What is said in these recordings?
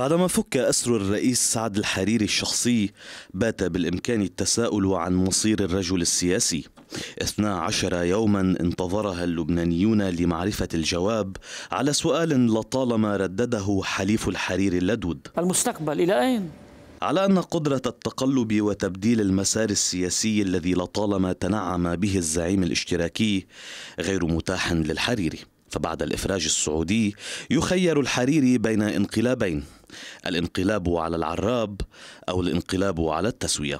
بعدما فك أسر الرئيس سعد الحريري الشخصي بات بالإمكان التساؤل عن مصير الرجل السياسي 12 يوما انتظرها اللبنانيون لمعرفة الجواب على سؤال لطالما ردده حليف الحريري اللدود المستقبل إلى أين؟ على ان قدره التقلب وتبديل المسار السياسي الذي لطالما تنعم به الزعيم الاشتراكي غير متاح للحريري فبعد الافراج السعودي يخير الحريري بين انقلابين الانقلاب على العراب أو الانقلاب على التسوية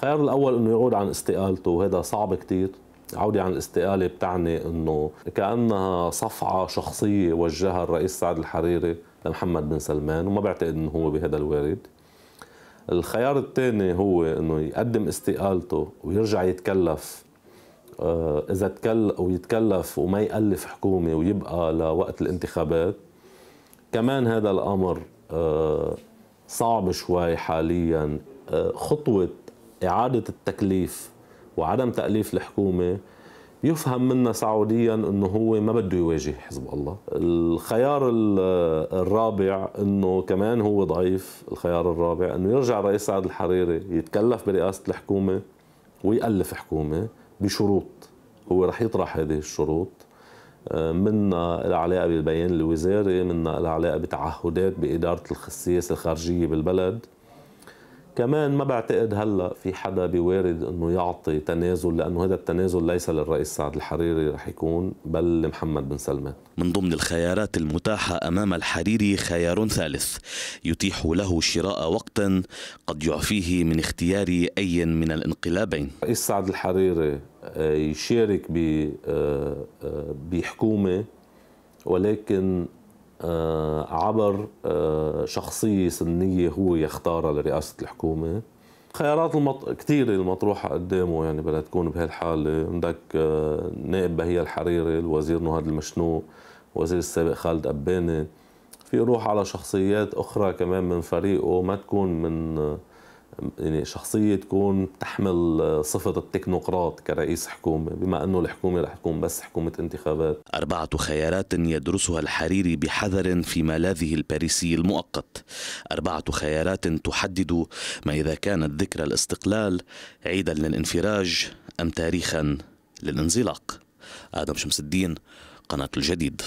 خيار الأول أنه يعود عن استقالته وهذا صعب كتير عودي عن الاستقالة بتعني أنه كأنها صفعة شخصية وجهها الرئيس سعد الحريري لمحمد بن سلمان وما بعتقد أنه هو بهذا الوارد الخيار الثاني هو أنه يقدم استقالته ويرجع يتكلف آه، إذا تكل ويتكلف وما يألف حكومة ويبقى لوقت الانتخابات كمان هذا الأمر آه، صعب شوي حاليا آه، خطوة إعادة التكليف وعدم تأليف الحكومة يفهم منا سعوديا انه هو ما بده يواجه حزب الله الخيار آه، الرابع انه كمان هو ضعيف الخيار الرابع انه يرجع الرئيس سعد الحريري يتكلف برئاسة الحكومة ويألف حكومة بشروط هو رح يطرح هذه الشروط منا العلاقة بالبيان الوزاري منا العلاقة بتعهدات بإدارة السياسة الخارجية بالبلد كمان ما بعتقد هلا في حدا بوارد انه يعطي تنازل لانه هذا التنازل ليس للرئيس سعد الحريري رح يكون بل لمحمد بن سلمان. من ضمن الخيارات المتاحه امام الحريري خيار ثالث يتيح له شراء وقت قد يعفيه من اختيار اي من الانقلابين. الرئيس سعد الحريري آه، يشارك آه، آه، بحكومه ولكن آه، عبر آه، شخصية سنية هو يختارها لرئاسة الحكومة خيارات المط... كثيرة المطروحة قدامه يعني بدها تكون بهالحالة عندك آه، نائب بهي الحريري الوزير نهاد المشنوق وزير السابق خالد أباني في يروح على شخصيات أخرى كمان من فريقه ما تكون من يعني شخصية تكون تحمل صفة التكنوقراط كرئيس حكومة بما أنه الحكومة رح تكون بس حكومة انتخابات أربعة خيارات يدرسها الحريري بحذر في ملاذه الباريسي المؤقت أربعة خيارات تحدد ما إذا كانت ذكرى الاستقلال عيدا للانفراج أم تاريخا للانزلاق آدم شمس الدين قناة الجديد